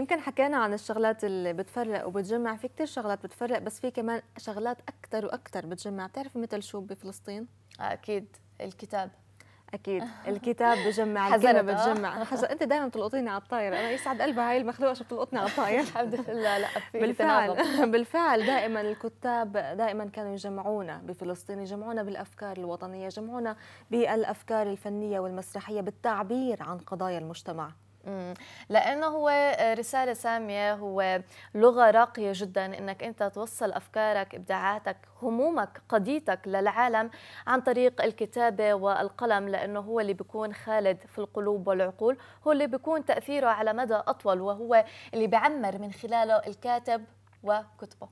يمكن حكينا عن الشغلات اللي بتفرق وبتجمع في كتير شغلات بتفرق بس في كمان شغلات أكتر وأكتر بتجمع بتعرفي مثل شو بفلسطين؟ أكيد الكتاب اكيد الكتاب بجمع الكلمه آه. بتجمع حزر انت دائما بتلقطيني على الطاير انا يسعد قلبها هاي المخلوقه شو بتلقطني على الطاير الحمد لله لا في بالفعل بالفعل دائما الكتاب دائما كانوا يجمعونا بفلسطين يجمعونا بالافكار الوطنيه يجمعونا بالافكار الفنيه والمسرحيه بالتعبير عن قضايا المجتمع لانه هو آه، رساله ساميه هو لغه راقيه جدا انك انت توصل افكارك ابداعاتك همومك قضيتك للعالم عن طريق الكتابه والقلم لانه هو اللي بيكون خالد في القلوب والعقول هو اللي بيكون تاثيره على مدى اطول وهو اللي بيعمر من خلاله الكاتب وكتبه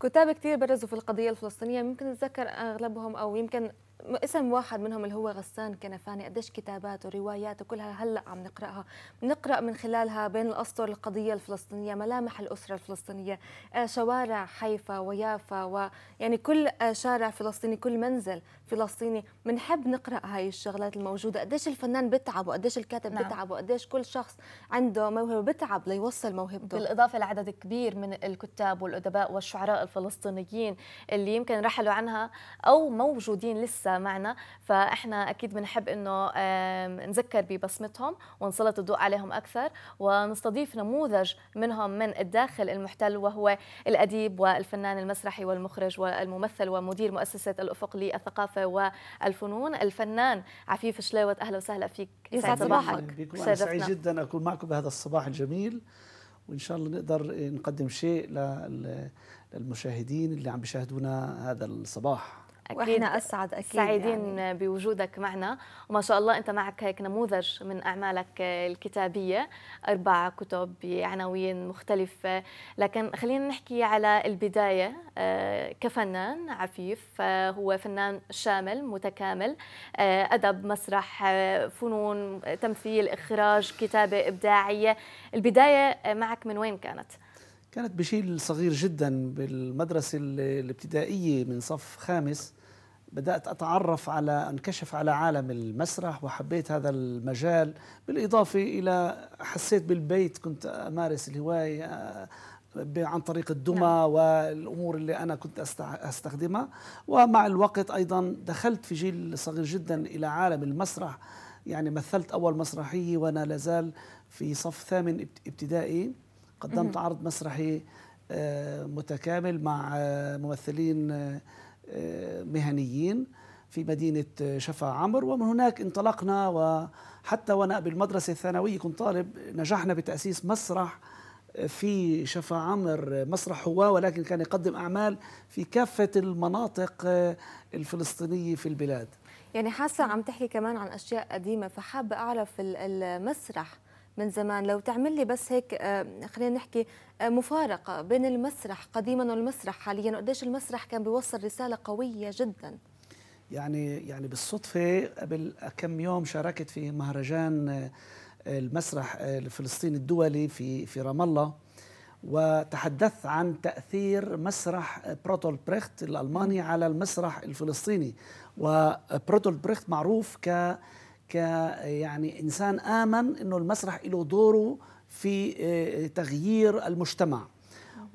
كتاب كثير برزوا في القضية الفلسطينية ممكن نتذكر أغلبهم أو يمكن اسم واحد منهم اللي هو غسان كنفاني قديش كتابات وروايات وكلها هلا عم نقراها بنقرا من خلالها بين الاسطر القضيه الفلسطينيه ملامح الاسره الفلسطينيه آه، شوارع حيفا ويافا ويعني كل آه، شارع فلسطيني كل منزل فلسطيني بنحب نقرا هاي الشغلات الموجوده قديش الفنان بتعب وقديش الكاتب نعم. بتعب وقديش كل شخص عنده موهبه بتعب ليوصل موهبته بالاضافه لعدد كبير من الكتاب والادباء والشعراء الفلسطينيين اللي يمكن رحلوا عنها او موجودين لسه معنا فاحنا اكيد بنحب انه نذكر ببصمتهم ونسلط الضوء عليهم اكثر ونستضيف نموذج منهم من الداخل المحتل وهو الاديب والفنان المسرحي والمخرج والممثل ومدير مؤسسه الافق للثقافه الثقافه والفنون الفنان عفيف شلاوت اهلا وسهلا فيك يسعد صباحك سعيد جدا اكون معكم بهذا الصباح الجميل وان شاء الله نقدر نقدم شيء للمشاهدين اللي عم بيشاهدونا هذا الصباح اكيد واحنا اسعد اكيد سعيدين يعني. بوجودك معنا وما شاء الله انت معك هيك نموذج من اعمالك الكتابيه اربع كتب بعناوين مختلفه لكن خلينا نحكي على البدايه آه، كفنان عفيف آه، هو فنان شامل متكامل آه، ادب مسرح فنون تمثيل اخراج كتابه ابداعيه البدايه معك من وين كانت كانت بشيل صغير جدا بالمدرسة الابتدائية من صف خامس بدأت أتعرف على أنكشف على عالم المسرح وحبيت هذا المجال بالإضافة إلى حسيت بالبيت كنت أمارس الهواية آه، عن طريق الدمى نعم. والامور اللي انا كنت استخدمها ومع الوقت ايضا دخلت في جيل صغير جدا الى عالم المسرح يعني مثلت اول مسرحيه وانا لازال في صف ثامن ابتدائي قدمت عرض مسرحي آه، متكامل مع آه، ممثلين مهنيين في مدينة شفا عمر ومن هناك انطلقنا وحتى وأنا بالمدرسة الثانوية كنت طالب نجحنا بتأسيس مسرح في شفا عمر مسرح هو ولكن كان يقدم أعمال في كافة المناطق الفلسطينية في البلاد يعني حاسة عم تحكي كمان عن أشياء قديمة فحابة أعرف المسرح من زمان لو تعمل لي بس هيك آه، خلينا نحكي آه، مفارقه بين المسرح قديما والمسرح حاليا وقديش المسرح كان بيوصل رساله قويه جدا يعني يعني بالصدفه قبل كم يوم شاركت في مهرجان آه، المسرح الفلسطيني الدولي في في رام الله وتحدثت عن تاثير مسرح بروتول بريخت الالماني على المسرح الفلسطيني وبروتول بريخت معروف ك ك يعني انسان امن انه المسرح له دوره في آه، تغيير المجتمع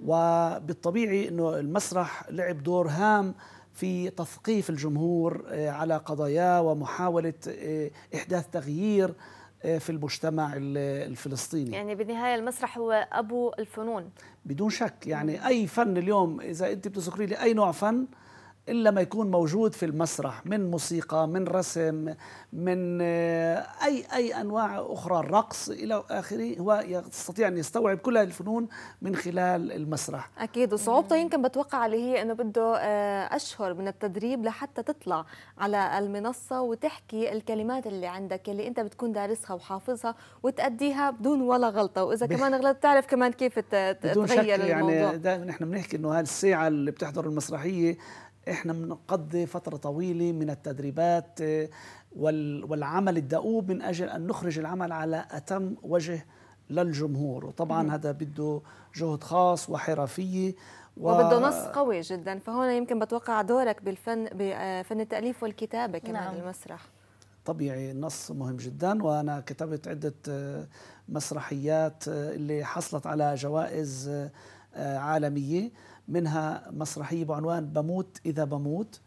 وبالطبيعي انه المسرح لعب دور هام في تثقيف الجمهور آه، على قضاياه ومحاوله آه، احداث تغيير في المجتمع الفلسطيني يعني بالنهايه المسرح هو ابو الفنون بدون شك يعني اي فن اليوم اذا انت بتذكري لي اي نوع فن إلا ما يكون موجود في المسرح من موسيقى من رسم من آه، أي أي أنواع أخرى الرقص إلى آخره هو يستطيع أن يستوعب كل هذه الفنون من خلال المسرح أكيد وصعوبته يمكن بتوقع اللي هي أنه بده آه، أشهر من التدريب لحتى تطلع على المنصة وتحكي الكلمات اللي عندك اللي أنت بتكون دارسها وحافظها وتأديها بدون ولا غلطة وإذا كمان غلطت تعرف كمان كيف تغير بدون شك يعني الموضوع يعني دائما نحن بنحكي إنه هالساعة اللي بتحضر المسرحية احنا بنقضي فتره طويله من التدريبات آه، والعمل الدؤوب من اجل ان نخرج العمل على اتم وجه للجمهور وطبعا مم. هذا بده جهد خاص وحرفيه و... وبده نص قوي جدا فهون يمكن بتوقع دورك بالفن بفن آه، التاليف والكتابه كمان نعم. المسرح طبيعي النص مهم جدا وانا كتبت عده آه، مسرحيات اللي حصلت على جوائز عالميه منها مسرحية بعنوان بموت إذا بموت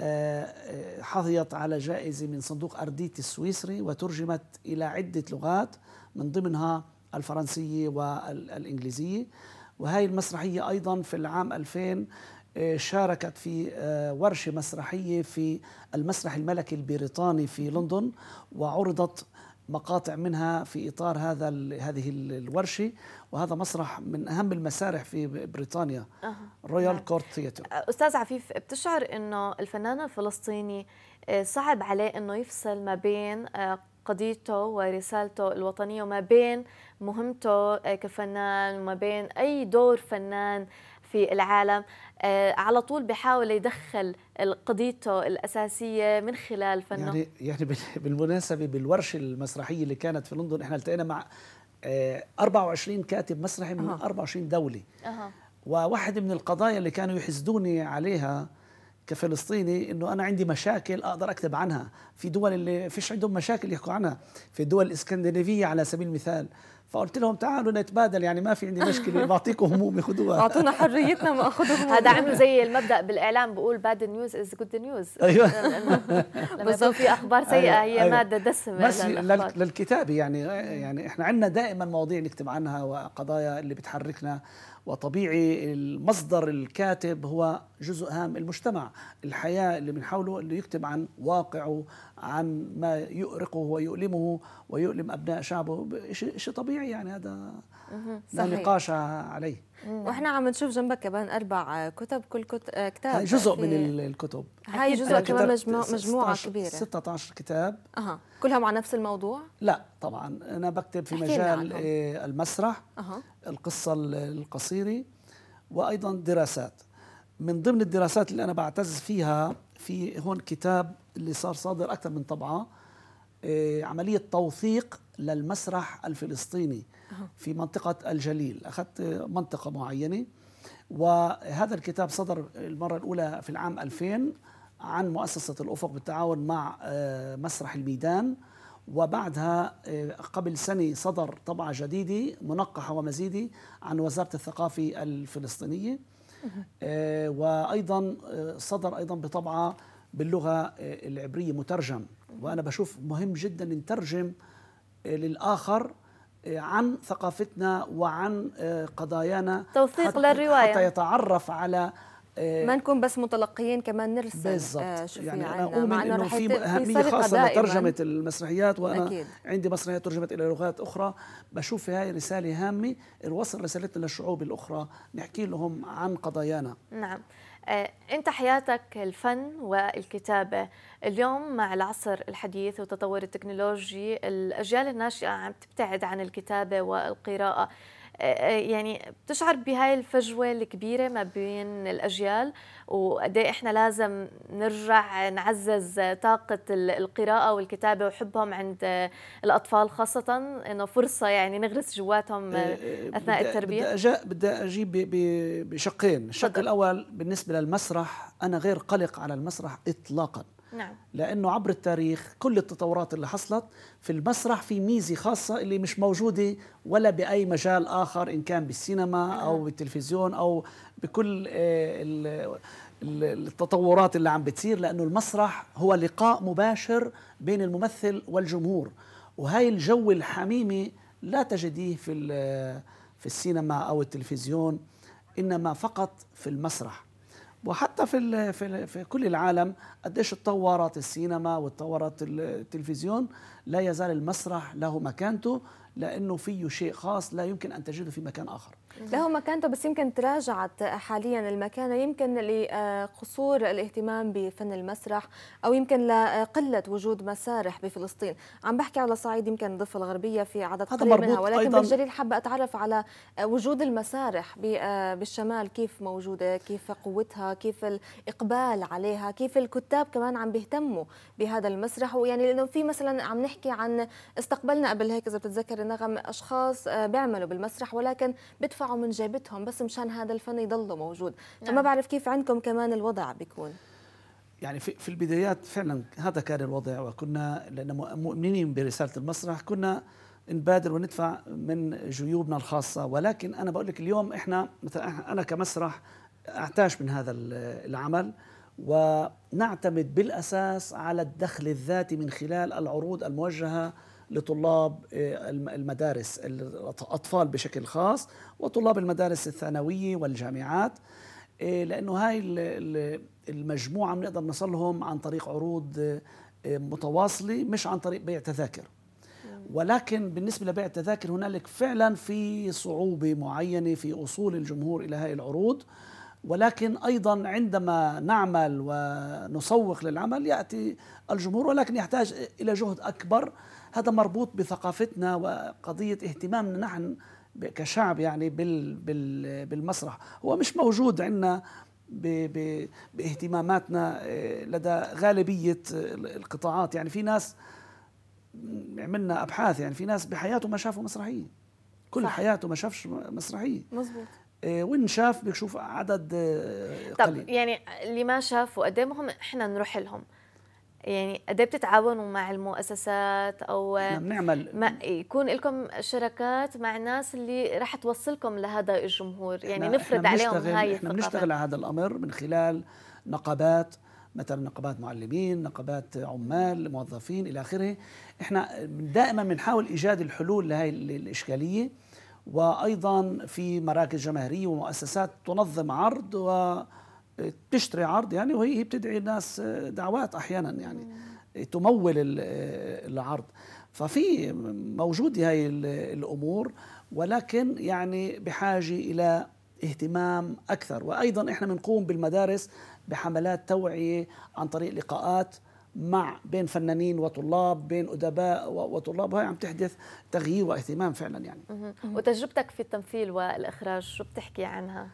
آه، آه، حظيت على جائزة من صندوق أرديتي السويسري وترجمت إلى عدة لغات من ضمنها الفرنسية والإنجليزية وهي المسرحية أيضا في العام 2000 آه، شاركت في ورشة مسرحية في المسرح الملكي البريطاني في لندن وعرضت مقاطع منها في اطار هذا هذه الورشه وهذا مسرح من اهم المسارح في بريطانيا رويال كورت ثياتر استاذ عفيف بتشعر انه الفنان الفلسطيني آه، صعب عليه انه يفصل ما بين آه، قضيته ورسالته الوطنيه وما بين مهمته آه، كفنان وما بين اي دور فنان في العالم آه، على طول بحاول يدخل قضيته الأساسية من خلال فنه يعني, يعني بالمناسبة بالورشة المسرحية اللي كانت في لندن احنا التقينا مع 24 آه، كاتب مسرحي من أه. 24 دولة أه. وواحد من القضايا اللي كانوا يحسدوني عليها كفلسطيني انه انا عندي مشاكل اقدر اكتب عنها في دول اللي فيش عندهم مشاكل يحكوا عنها في الدول الاسكندنافيه على سبيل المثال فقلت لهم تعالوا نتبادل يعني ما في عندي مشكله بعطيكم همومي خذوها اعطونا حريتنا ما اخذهم هذا عملوا زي المبدا بالاعلام بقول باد نيوز از جود نيوز ايوه لما يكون في اخبار سيئه أيوة، هي أيوة. ماده دسمه بس للكتابه يعني يعني احنا عندنا دائما مواضيع نكتب عنها وقضايا اللي بتحركنا وطبيعي المصدر الكاتب هو جزء هام المجتمع الحياة اللي من حوله اللي يكتب عن واقعه عن ما يؤرقه ويؤلمه ويؤلم أبناء شعبه شيء طبيعي يعني هذا لا نقاش عليه واحنا عم نشوف جنبك كمان اربع كتب كل آه، كتاب هاي جزء من الكتب هاي جزء كمان مجموعه, كبيره 16 كتاب اها كلهم على نفس الموضوع لا طبعا انا بكتب في مجال آه، المسرح أه. القصه القصيره وايضا دراسات من ضمن الدراسات اللي انا بعتز فيها في هون كتاب اللي صار صادر اكثر من طبعه آه، عمليه توثيق للمسرح الفلسطيني في منطقة الجليل أخذت منطقة معينة وهذا الكتاب صدر المرة الأولى في العام 2000 عن مؤسسة الأفق بالتعاون مع آه، مسرح الميدان وبعدها آه، قبل سنة صدر طبعة جديدة منقحة ومزيدة عن وزارة الثقافة الفلسطينية آه، وأيضا صدر أيضا بطبعة باللغة العبرية مترجم وأنا بشوف مهم جدا نترجم للآخر آه، عن ثقافتنا وعن آه، قضايانا توثيق للرواية حتى يتعرف على آه، ما نكون بس متلقيين كمان نرسم بالضبط يعني انا اؤمن انه في اهميه خاصه لترجمه يعني. المسرحيات وانا أكيد. عندي مسرحيات ترجمت الى لغات اخرى بشوف هاي رساله هامه نوصل رسالتنا للشعوب الاخرى نحكي لهم عن قضايانا نعم آه، أنت حياتك الفن والكتابة اليوم مع العصر الحديث وتطور التكنولوجي الأجيال الناشئة عم تبتعد عن الكتابة والقراءة آه، يعني بتشعر بهاي الفجوة الكبيرة ما بين الأجيال وقد إيه احنا لازم نرجع نعزز طاقة القراءة والكتابة وحبهم عند الأطفال خاصة إنه فرصة يعني نغرس جواتهم إيه، إيه، أثناء التربية بدي بدي أجيب بشقين الشق الأول بالنسبة للمسرح أنا غير قلق على المسرح إطلاقاً نعم لانه عبر التاريخ كل التطورات اللي حصلت في المسرح في ميزه خاصه اللي مش موجوده ولا باي مجال اخر ان كان بالسينما او نعم. بالتلفزيون او بكل آه، التطورات اللي عم بتصير لانه المسرح هو لقاء مباشر بين الممثل والجمهور وهي الجو الحميمي لا تجديه في في السينما او التلفزيون انما فقط في المسرح وحتى في في في كل العالم قديش تطورت السينما وتطورت التلفزيون لا يزال المسرح له مكانته لانه فيه شيء خاص لا يمكن ان تجده في مكان اخر له مكانته بس يمكن تراجعت حاليا المكانه يمكن لقصور الاهتمام بفن المسرح او يمكن لقله وجود مسارح بفلسطين عم بحكي على صعيد يمكن الضفه الغربيه في عدد قليل منها ولكن بالجليل حابه اتعرف على وجود المسارح بالشمال كيف موجوده كيف قوتها كيف الاقبال عليها كيف الكتاب كمان عم بيهتموا بهذا المسرح ويعني لانه في مثلا عم نحكي عن استقبلنا قبل هيك اذا بتتذكر نغم اشخاص آه، بيعملوا بالمسرح ولكن بيدفعوا من جيبتهم بس مشان هذا الفن يضله موجود نعم. فما بعرف كيف عندكم كمان الوضع بيكون يعني في, في البدايات فعلا هذا كان الوضع وكنا لان مؤمنين برساله المسرح كنا نبادر وندفع من جيوبنا الخاصه ولكن انا بقول لك اليوم احنا مثلا انا كمسرح اعتاش من هذا العمل ونعتمد بالاساس على الدخل الذاتي من خلال العروض الموجهه لطلاب آه، المدارس الأطفال بشكل خاص وطلاب المدارس الثانوية والجامعات آه، لأنه هاي المجموعة بنقدر نصلهم لهم عن طريق عروض آه، متواصلة مش عن طريق بيع تذاكر ولكن بالنسبة لبيع التذاكر هنالك فعلا في صعوبة معينة في وصول الجمهور إلى هذه العروض ولكن أيضا عندما نعمل ونسوق للعمل يأتي الجمهور ولكن يحتاج إلى جهد أكبر هذا مربوط بثقافتنا وقضية اهتمامنا نحن كشعب يعني بال بال بالمسرح هو مش موجود عندنا ب باهتماماتنا آه، لدى غالبية القطاعات يعني في ناس عملنا أبحاث يعني في ناس بحياته ما شافوا مسرحية كل صح. حياته ما شافش مسرحية مزبوط آه، وين شاف بيشوف عدد آه، قليل طب يعني اللي ما شافوا قد إيه مهم احنا نروح لهم يعني قد إيه بتتعاونوا مع المؤسسات او بنعمل ما يكون لكم شراكات مع الناس اللي رح توصلكم لهذا الجمهور يعني نفرض عليهم هاي احنا بنشتغل على هذا الامر من خلال نقابات مثلا نقابات معلمين نقابات عمال موظفين الى اخره احنا دائما بنحاول ايجاد الحلول لهي الاشكاليه وايضا في مراكز جماهيريه ومؤسسات تنظم عرض و بتشتري عرض يعني وهي بتدعي الناس آه، دعوات احيانا يعني تمول آه، العرض ففي موجود هاي الامور ولكن يعني بحاجه الى اهتمام اكثر وايضا احنا بنقوم بالمدارس بحملات توعيه عن طريق لقاءات مع بين فنانين وطلاب بين ادباء وطلاب وهي عم تحدث تغيير واهتمام فعلا يعني وتجربتك في التمثيل والاخراج شو بتحكي عنها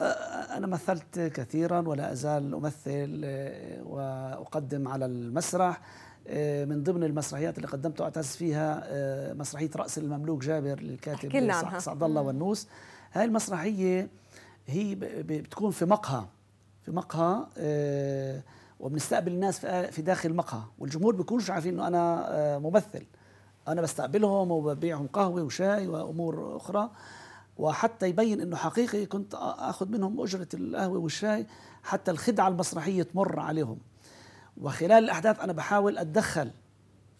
أنا مثلت كثيرا ولا أزال أمثل آه، وأقدم على المسرح آه، من ضمن المسرحيات اللي قدمت وأعتز فيها آه، مسرحية رأس المملوك جابر للكاتب سعد الله والنوس هاي المسرحية هي بتكون في مقهى في مقهى وبنستقبل الناس في داخل مقهى والجمهور بيكونش عارفين انه انا ممثل انا بستقبلهم وببيعهم قهوه وشاي وامور اخرى وحتى يبين انه حقيقي كنت اخذ منهم اجره القهوه والشاي حتى الخدعه المسرحيه تمر عليهم وخلال الاحداث انا بحاول اتدخل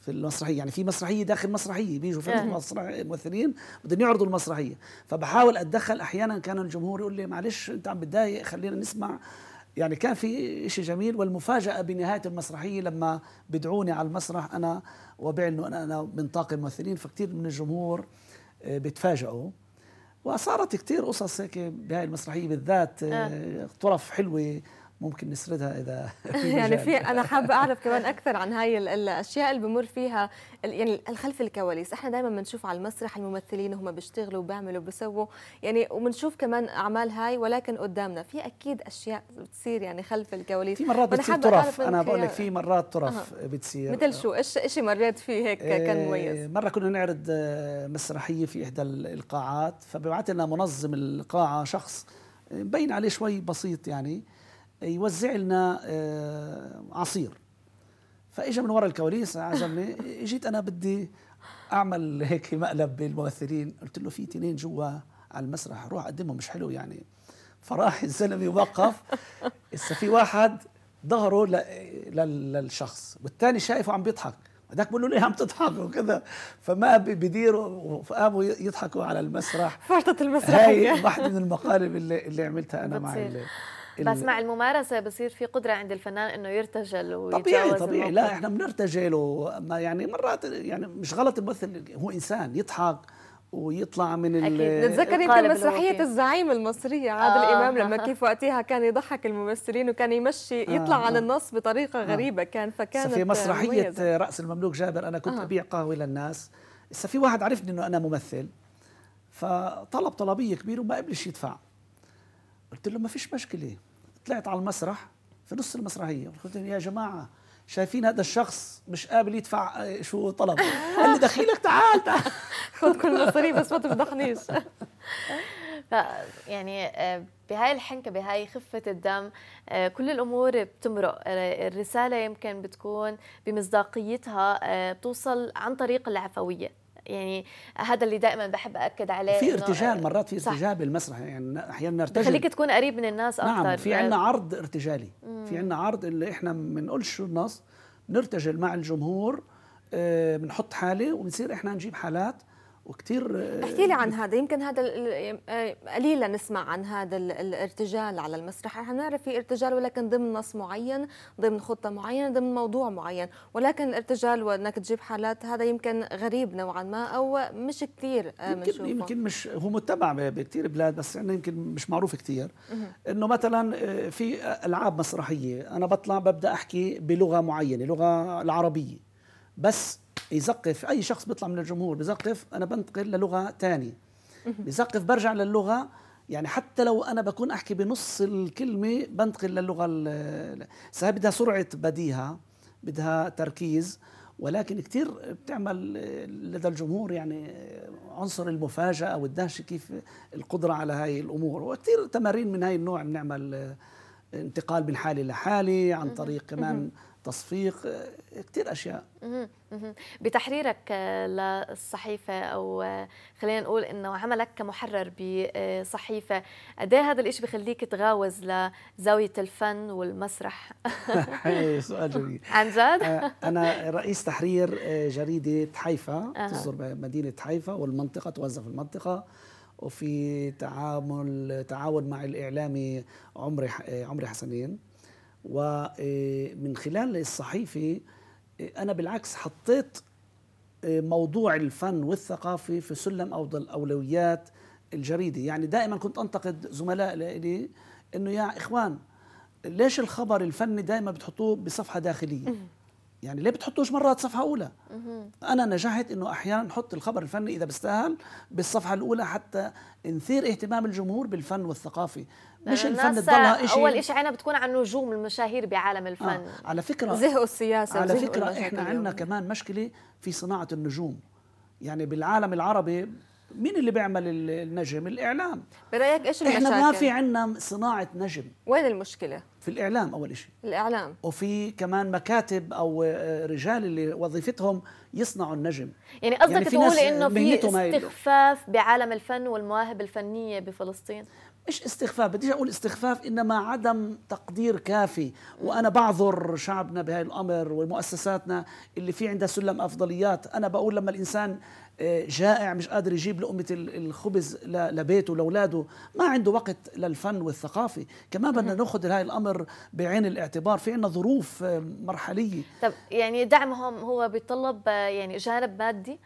في المسرحيه يعني في مسرحيه داخل مسرحيه بيجوا في مسرح ممثلين بدهم يعرضوا المسرحيه فبحاول اتدخل احيانا كان الجمهور يقول لي معلش انت عم بتضايق خلينا نسمع يعني كان في شيء جميل والمفاجاه بنهايه المسرحيه لما بدعوني على المسرح انا وبعنوا انا انا من طاقم الممثلين فكثير من الجمهور آه، بتفاجئوا وصارت كثير قصص هيك بهاي المسرحيه بالذات آه. آه. طرف حلوه ممكن نسردها اذا في يعني في انا حابه اعرف كمان اكثر عن هاي الاشياء اللي بمر فيها يعني الخلف الكواليس احنا دائما بنشوف على المسرح الممثلين وهم بيشتغلوا وبيعملوا وبيسووا يعني وبنشوف كمان اعمال هاي ولكن قدامنا في اكيد اشياء بتصير يعني خلف الكواليس في مرات بتصير طرف انا بقول لك في مرات طرف أه. بتصير مثل شو ايش شيء مريت فيه هيك كان آه، مميز مره كنا نعرض آه، مسرحيه في احدى القاعات فبعت لنا منظم القاعه شخص آه، مبين عليه شوي بسيط يعني يوزع لنا آه، عصير فاجى من ورا الكواليس عزمني اجيت انا بدي اعمل هيك مقلب بالممثلين قلت له في تنين جوا على المسرح روح قدمه مش حلو يعني فراح الزلمه وقف لسه في واحد ظهره للشخص والثاني شايفه عم بيضحك هداك بقول له ليه عم تضحك وكذا فما بديروا فقاموا يضحكوا على المسرح فرطة المسرحية هاي واحدة من المقالب اللي, اللي عملتها أنا مع بس مع الممارسه بصير في قدره عند الفنان انه يرتجل ويتجاوز طبيعي طبيعي الموقف. لا احنا بنرتجل وما يعني مرات يعني مش غلط الممثل هو انسان يضحك ويطلع من اكيد نتذكر يمكن مسرحيه الزعيم المصريه عادل آه امام لما آه، آه. كيف وقتها كان يضحك الممثلين وكان يمشي آه، يطلع آه على النص بطريقه آه غريبه كان فكان في مسرحيه مميزة. راس المملوك جابر انا كنت آه ابيع قهوه للناس في واحد عرفني انه انا ممثل فطلب طلبيه كبيره وما قبلش يدفع قلت له ما فيش مشكله طلعت على المسرح في نص المسرحيه قلت له يا جماعه شايفين هذا الشخص مش قابل يدفع شو طلب قال لي دخيلك تعال تعال خذ كل مصاريف بس ما تفضحنيش يعني آه، بهاي الحنكه بهاي خفه الدم آه، كل الامور بتمرق الرساله يمكن بتكون بمصداقيتها آه، بتوصل عن طريق العفويه يعني هذا اللي دائما بحب اكد عليه في ارتجال آه، مرات في ارتجال بالمسرح يعني احيانا نرتجل خليك تكون قريب من الناس اكثر نعم في آه. عندنا عرض ارتجالي في عندنا عرض اللي احنا ما بنقولش شو النص نرتجل مع الجمهور آه، بنحط حاله وبنصير احنا نجيب حالات وكثير آه، احكي لي عن هذا يمكن هذا آه، قليلا نسمع عن هذا الارتجال على المسرح احنا بنعرف في ارتجال ولكن ضمن نص معين ضمن خطه معينه ضمن موضوع معين ولكن الارتجال وانك تجيب حالات هذا يمكن غريب نوعا ما او مش كثير آه، يمكن, يمكن مش هو متبع بكثير بلاد بس يعني يمكن مش معروف كثير انه مثلا في العاب مسرحيه انا بطلع ببدا احكي بلغه معينه لغه العربيه بس يزقف اي شخص بيطلع من الجمهور بزقف انا بنتقل للغه ثانيه بزقف برجع للغه يعني حتى لو انا بكون احكي بنص الكلمه بنتقل للغه ساعات بدها سرعه بديهه بدها تركيز ولكن كثير بتعمل لدى الجمهور يعني عنصر المفاجاه او الدهشه كيف القدره على هاي الامور وكثير تمارين من هاي النوع بنعمل انتقال من حاله لحاله عن طريق كمان تصفيق آه، كثير اشياء بتحريرك للصحيفه آه، او آه، خلينا نقول انه عملك كمحرر بصحيفه قد إيه هذا الشيء بخليك تغاوز لزاويه الفن والمسرح إيه، سؤال جميل عن جد انا رئيس تحرير جريده حيفا تصدر بمدينه حيفا والمنطقه توزع في المنطقه وفي تعامل تعاون مع الاعلامي عمري عمري حسنين ومن آه، خلال الصحيفه آه، انا بالعكس حطيت آه، موضوع الفن والثقافه في سلم أو اولويات الجريده يعني دائما كنت انتقد زملاء لي انه يا اخوان ليش الخبر الفني دائما بتحطوه بصفحه داخليه يعني ليه بتحطوش مرات صفحه اولى انا نجحت انه احيانا نحط الخبر الفني اذا بيستاهل بالصفحه الاولى حتى نثير اهتمام الجمهور بالفن والثقافي مش الفن تضلها شيء اول شيء عنا بتكون عن نجوم المشاهير بعالم الفن آه. على فكره زهقوا السياسه على فكره احنا عندنا كمان مشكله في صناعه النجوم يعني بالعالم العربي مين اللي بيعمل النجم الاعلام برايك ايش المشاكل احنا ما في عندنا صناعه نجم وين المشكله في الإعلام أول شيء الإعلام وفي كمان مكاتب أو آه، رجال اللي وظيفتهم يصنعوا النجم يعني, يعني قصدك يعني تقول إنه في استخفاف بعالم الفن والمواهب الفنية بفلسطين مش استخفاف بديش اقول استخفاف انما عدم تقدير كافي وانا بعذر شعبنا بهذا الامر ومؤسساتنا اللي في عندها سلم افضليات انا بقول لما الانسان جائع مش قادر يجيب لقمة الخبز لبيته لأولاده ما عنده وقت للفن والثقافة كمان بدنا نأخذ هاي الأمر بعين الاعتبار في عنا ظروف آه، مرحلية طب يعني دعمهم هو بيطلب آه، يعني جانب مادي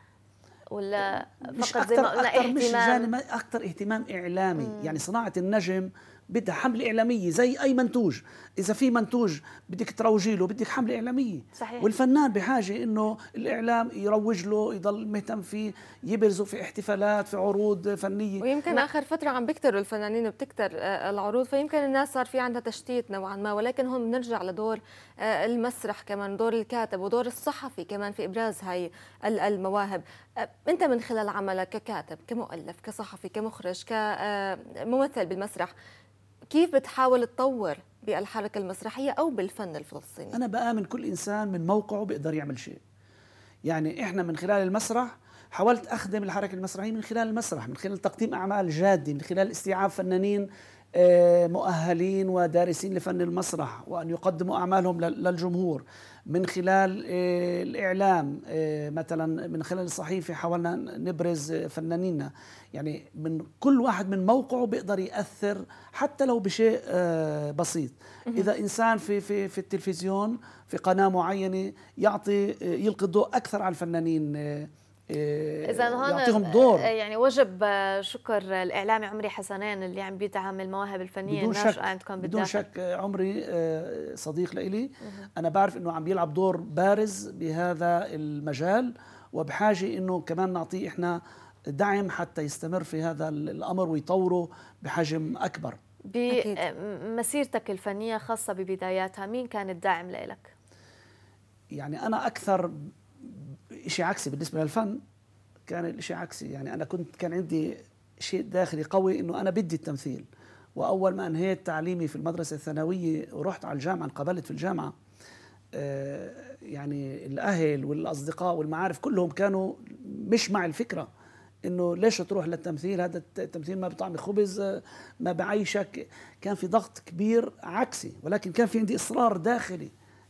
ولا مش فقط أكتر زي ما قلنا اهتمام مش جانب اكثر اهتمام اعلامي مم. يعني صناعه النجم بدها حملة إعلامية زي أي منتوج إذا في منتوج بدك تروجي له بدك حملة إعلامية صحيح. والفنان بحاجة إنه الإعلام يروج له يضل مهتم فيه يبرزه في احتفالات في عروض فنية ويمكن لا. آخر فترة عم بيكتروا الفنانين بتكتر آه، العروض فيمكن الناس صار في عندها تشتيت نوعا ما ولكن هون بنرجع لدور آه، المسرح كمان دور الكاتب ودور الصحفي كمان في إبراز هاي المواهب آه، أنت من خلال عملك ككاتب كمؤلف كصحفي كمخرج كممثل بالمسرح كيف بتحاول تطور بالحركة المسرحية أو بالفن الفلسطيني أنا بآمن كل إنسان من موقعه بيقدر يعمل شيء يعني إحنا من خلال المسرح حاولت أخدم الحركة المسرحية من خلال المسرح من خلال تقديم أعمال جادة من خلال استيعاب فنانين آه، مؤهلين ودارسين لفن المسرح وأن يقدموا أعمالهم للجمهور من خلال آه، الإعلام آه، مثلا من خلال الصحيفة حاولنا نبرز فنانينا يعني من كل واحد من موقعه بيقدر يأثر حتى لو بشيء بسيط إذا إنسان في, في, في التلفزيون في قناة معينة يعطي يلقي الضوء أكثر على الفنانين إيه، اذا هون يعطيهم دور إيه، يعني وجب آه، شكر آه، الاعلامي عمري حسنان اللي عم بيدعم المواهب الفنيه بدون شك عندكم بدون شك آه، عمري صديق لإلي انا بعرف انه عم بيلعب دور بارز بهذا المجال وبحاجه انه كمان نعطيه احنا دعم حتى يستمر في هذا الامر ويطوره بحجم اكبر بمسيرتك الفنيه خاصه ببداياتها مين كان الداعم لك يعني انا اكثر شيء عكسي بالنسبه للفن كان الشيء عكسي يعني انا كنت كان عندي شيء داخلي قوي انه انا بدي التمثيل واول ما انهيت تعليمي في المدرسه الثانويه ورحت على الجامعه انقبلت في الجامعه آه، يعني الاهل والاصدقاء والمعارف كلهم كانوا مش مع الفكره انه ليش تروح للتمثيل هذا التمثيل ما بطعم خبز آه، ما بعيشك كان في ضغط كبير عكسي ولكن كان في عندي اصرار داخلي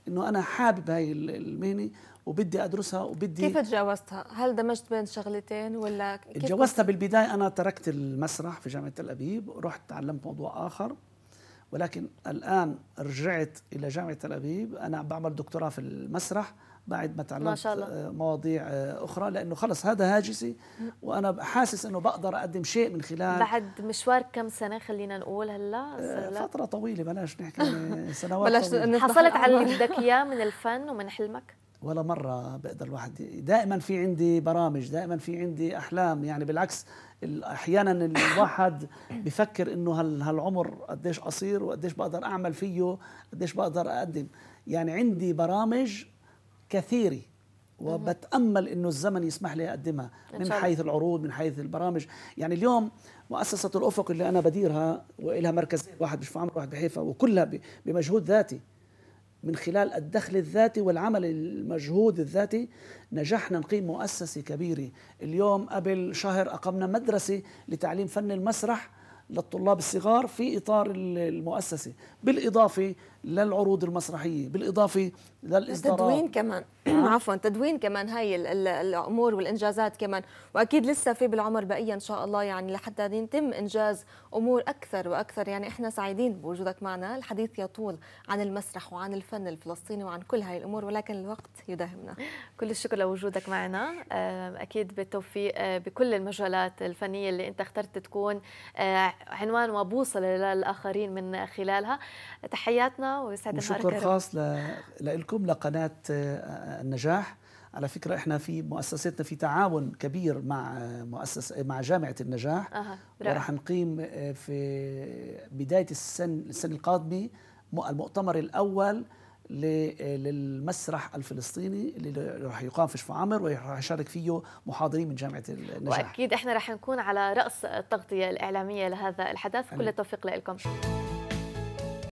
انه انا حابب هاي المهنه وبدي ادرسها وبدي كيف تجاوزتها؟ هل دمجت بين شغلتين ولا كيف تجاوزتها بالبدايه انا تركت المسرح في جامعه تل ابيب رحت تعلمت موضوع اخر ولكن الان رجعت الى جامعه تل ابيب انا بعمل دكتوراه في المسرح بعد ما تعلمت ما شاء الله. آه، مواضيع آه، اخرى لانه خلص هذا هاجسي وانا حاسس انه بقدر اقدم شيء من خلال بعد مشوار كم سنه خلينا نقول هلا آه، فتره طويله بلاش نحكي سنوات بلاش حصلت على اللي بدك اياه من الفن ومن حلمك ولا مرة بقدر الواحد دائما في عندي برامج دائما في عندي أحلام يعني بالعكس أحيانا الواحد بفكر إنه هالعمر قديش قصير وقديش بقدر أعمل فيه قديش بقدر أقدم يعني عندي برامج كثيرة وبتأمل إنه الزمن يسمح لي أقدمها من حيث العروض من حيث البرامج يعني اليوم مؤسسة الأفق اللي أنا بديرها وإلها مركز واحد عمر واحد بحيفا وكلها بمجهود ذاتي من خلال الدخل الذاتي والعمل المجهود الذاتي نجحنا نقيم مؤسسة كبيرة اليوم قبل شهر أقمنا مدرسة لتعليم فن المسرح للطلاب الصغار في إطار المؤسسة بالإضافة للعروض المسرحيه بالاضافه للاصدارات تدوين كمان عفوا تدوين كمان هاي الامور والانجازات كمان واكيد لسه في بالعمر بقيه ان شاء الله يعني لحتى يتم انجاز امور اكثر واكثر يعني احنا سعيدين بوجودك معنا الحديث يطول عن المسرح وعن الفن الفلسطيني وعن كل هاي الامور ولكن الوقت يداهمنا كل الشكر لوجودك معنا آه، اكيد بالتوفيق آه، بكل المجالات الفنيه اللي انت اخترت تكون آه، عنوان وبوصله للاخرين من خلالها تحياتنا ويسعد نهارك وشكر خاص لكم لقناه آه، النجاح على فكره احنا في مؤسستنا في تعاون كبير مع مؤسسه مع جامعه النجاح أه. وراح نقيم آه، في بدايه السن السنه القادمه المؤتمر الاول للمسرح الفلسطيني اللي راح يقام في شفا عمر وراح يشارك فيه محاضرين من جامعه النجاح واكيد احنا راح نكون على راس التغطيه الاعلاميه لهذا الحدث كل التوفيق لكم